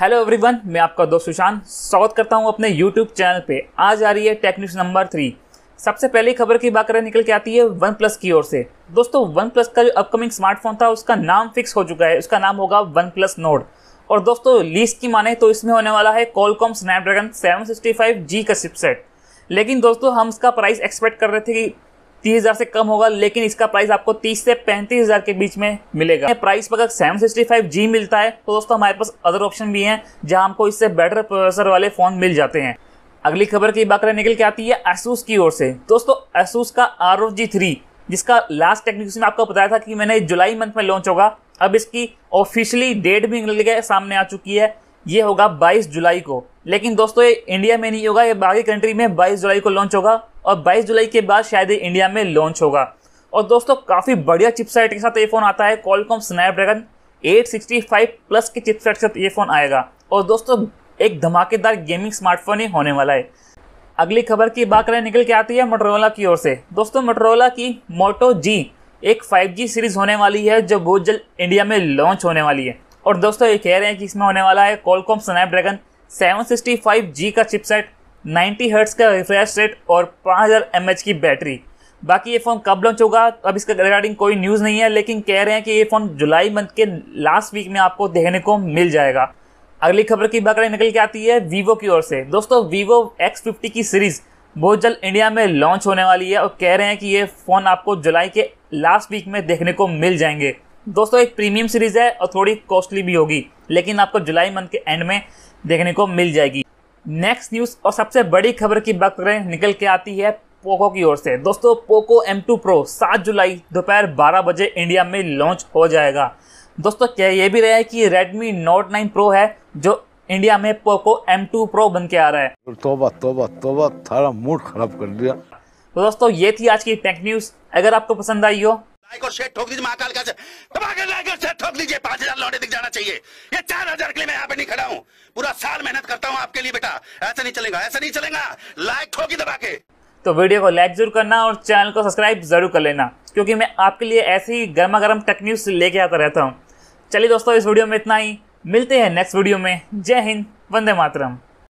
hello everyone मैं आपका दोस्त सुशांत स्वागत करता हूं अपने यूट्यूब चैनल पे आज आ रही है टेक न्यूज़ नंबर थ्री सबसे पहली खबर की बात करें निकल के आती है वन प्लस की ओर से दोस्तों वन प्लस का जो अपकमिंग स्मार्टफोन था उसका नाम फिक्स हो चुका है उसका नाम होगा वन प्लस नोड और दोस्तों लीज की माने तो इसमें होने वाला है Qualcomm Snapdragon seven sixty five G का सिपसेट लेकिन दोस्तों हम इसका प्राइस एक्सपेक्ट कर रहे थे कि तीस हज़ार से कम होगा लेकिन इसका प्राइस आपको तीस से पैंतीस हज़ार के बीच में मिलेगा प्राइस पर अगर सेवन सिक्सटी फाइव जी मिलता है तो दोस्तों हमारे पास अदर ऑप्शन भी हैं जहाँ हमको इससे बेटर प्रोसेसर वाले फ़ोन मिल जाते हैं अगली खबर की बात करें निकल के आती है एसूस की ओर से दोस्तों एसूस का आर ओ जी थ्री जिसका लास्ट टेक्निक में आपको बताया था कि मैंने जुलाई मंथ में लॉन्च होगा अब इसकी ऑफिशियली डेट भी निकल गया सामने आ चुकी है ये होगा 22 जुलाई को लेकिन दोस्तों ये इंडिया में नहीं होगा ये बाकी कंट्री में 22 जुलाई को लॉन्च होगा और 22 जुलाई के बाद शायद ये इंडिया में लॉन्च होगा और दोस्तों काफ़ी बढ़िया चिपसेट के साथ ये फ़ोन आता है कॉलकॉम स्नैपड्रैगन 865 प्लस के चिपसेट के साथ ये फ़ोन आएगा और दोस्तों एक धमाकेदार गेमिंग स्मार्टफोन ही होने वाला है अगली खबर की बात करें निकल के आती है मोटरोला की ओर से दोस्तों मोटरोला की मोटो जी एक जी सीरीज़ होने वाली है जो बहुत जल्द इंडिया में लॉन्च होने वाली है और दोस्तों ये कह रहे हैं कि इसमें होने वाला है कॉलकॉम स्नैपड्रैगन जी का चिपसेट नाइन्टी हर्ट्स का रिफ्रेश रेट और एम एच की बैटरी बाकी ये फ़ोन कब लॉन्च होगा अब इसका रिगार्डिंग कोई न्यूज़ नहीं है लेकिन कह रहे हैं कि ये फ़ोन जुलाई मंथ के लास्ट वीक में आपको देखने को मिल जाएगा अगली खबर की बात निकल के आती है वीवो की ओर से दोस्तों वीवो एक्स फिफ्टी की सीरीज़ बहुत जल्द इंडिया में लॉन्च होने वाली है और कह रहे हैं कि ये फ़ोन आपको जुलाई के लास्ट वीक में देखने को मिल जाएंगे दोस्तों एक प्रीमियम सीरीज़ है और थोड़ी कॉस्टली भी होगी लेकिन आपको जुलाई मंथ के एंड में देखने को मिल जाएगी नेक्स्ट न्यूज़ और सबसे बड़ी खबर की बात करें निकल के आती है पोको की ओर से दोस्तों पोको M2 Pro 7 जुलाई दोपहर 12 बजे इंडिया में लॉन्च हो जाएगा दोस्तों क्या ये भी रहा है कि Redmi Note 9 Pro है जो इंडिया में पोको M2 Pro बन के आ रहा है तोबा तोबा तोबा थारा मूड खराब कर दिया तो दोस्तों ये थी आज की टेक न्यूज़ अगर आपको पसंद आई हो ठोक दीजिए महाकाल का ठोक दीजिए पांच हजार लौटे दिख जाना चाहिए ये चार हजार के लिए मैं यहाँ पे नहीं खड़ा हूँ पूरा साल मेहनत करता हूँ आपके लिए बेटा ऐसा नहीं चलेगा ऐसा नहीं चलेगा लाइक ठोकी दबा के तो वीडियो को लाइक जरूर करना और चैनल को सब्सक्राइब जरूर कर लेना क्योंकि मैं आपके लिए ऐसे ही गर्मा गर्म टेक न्यूज लेके आता रहता हूँ चलिए दोस्तों इस वीडियो में इतना ही मिलते हैं नेक्स्ट वीडियो में जय हिंद वंदे मातरम